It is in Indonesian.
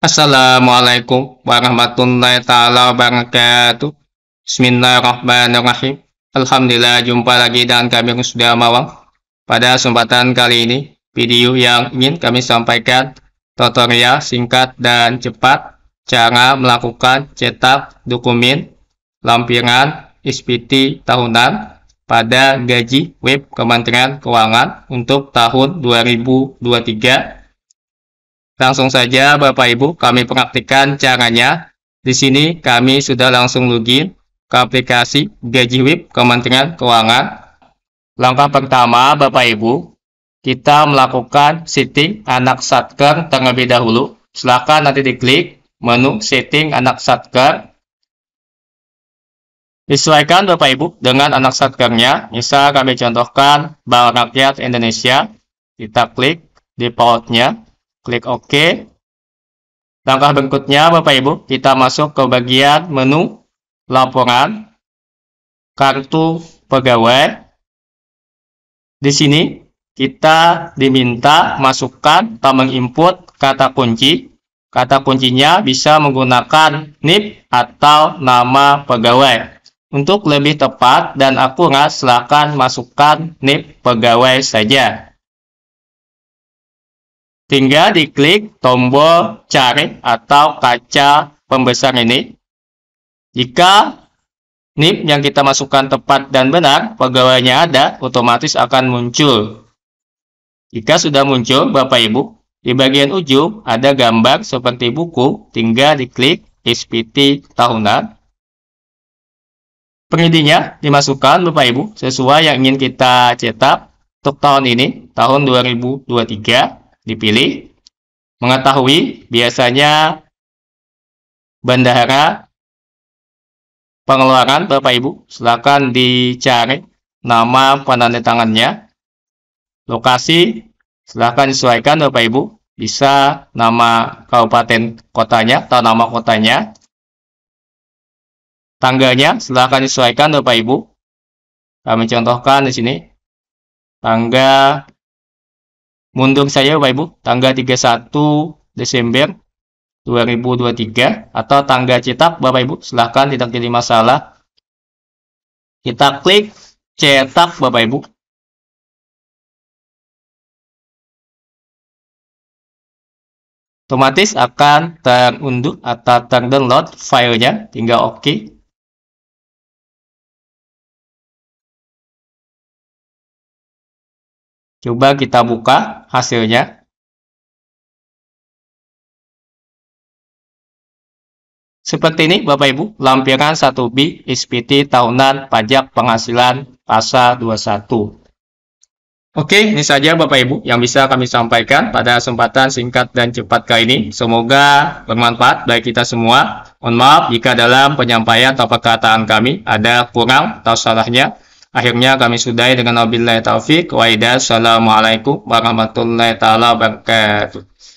Assalamualaikum warahmatullahi taala wabarakatuh. Bismillahirrahmanirrahim. Alhamdulillah jumpa lagi dan kami sudah mawang. Pada kesempatan kali ini, video yang ingin kami sampaikan tutorial singkat dan cepat cara melakukan cetak dokumen lampiran SPT tahunan pada gaji web Kementerian Keuangan untuk tahun 2023 Langsung saja Bapak Ibu kami praktikkan caranya. Di sini kami sudah langsung login ke aplikasi Gaji WIP Kementerian Keuangan. Langkah pertama Bapak Ibu, kita melakukan setting anak satker terlebih dahulu. Silahkan nanti diklik menu setting anak satker. Disesuaikan Bapak Ibu dengan anak satkernya. Misal kami contohkan Bank Rakyat Indonesia. Kita klik di defaultnya. Klik OK. Langkah berikutnya, Bapak Ibu, kita masuk ke bagian menu laporan kartu pegawai. Di sini kita diminta masukkan atau menginput kata kunci. Kata kuncinya bisa menggunakan NIP atau nama pegawai. Untuk lebih tepat dan akurat, silakan masukkan NIP pegawai saja. Tinggal diklik tombol cari atau kaca pembesar ini. Jika NIP yang kita masukkan tepat dan benar, pegawainya ada, otomatis akan muncul. Jika sudah muncul, Bapak Ibu, di bagian ujung ada gambar seperti buku, tinggal diklik SPT tahunan. Pengidinya dimasukkan Bapak Ibu sesuai yang ingin kita cetak untuk tahun ini, tahun 2023 dipilih. Mengetahui biasanya bendahara pengeluaran Bapak Ibu silakan dicari nama penandatangannya lokasi silakan disesuaikan Bapak Ibu bisa nama kabupaten kotanya atau nama kotanya tangganya. silakan disesuaikan Bapak Ibu kami contohkan di sini tangga mundur saya Bapak Ibu tanggal 31 Desember 2023 atau tangga cetak Bapak Ibu silahkan tidak jadi masalah kita klik cetak Bapak Ibu otomatis akan terunduh atau terdownload filenya tinggal oke OK. Coba kita buka hasilnya. Seperti ini Bapak Ibu, lampiran 1B SPT tahunan pajak penghasilan pasal 21. Oke, ini saja Bapak Ibu yang bisa kami sampaikan pada kesempatan singkat dan cepat kali ini. Semoga bermanfaat bagi kita semua. Mohon maaf jika dalam penyampaian atau perkataan kami ada kurang atau salahnya. Akhirnya kami sudahi dengan wabillahi taufik. Waidah. Assalamualaikum warahmatullahi taala wabarakatuh.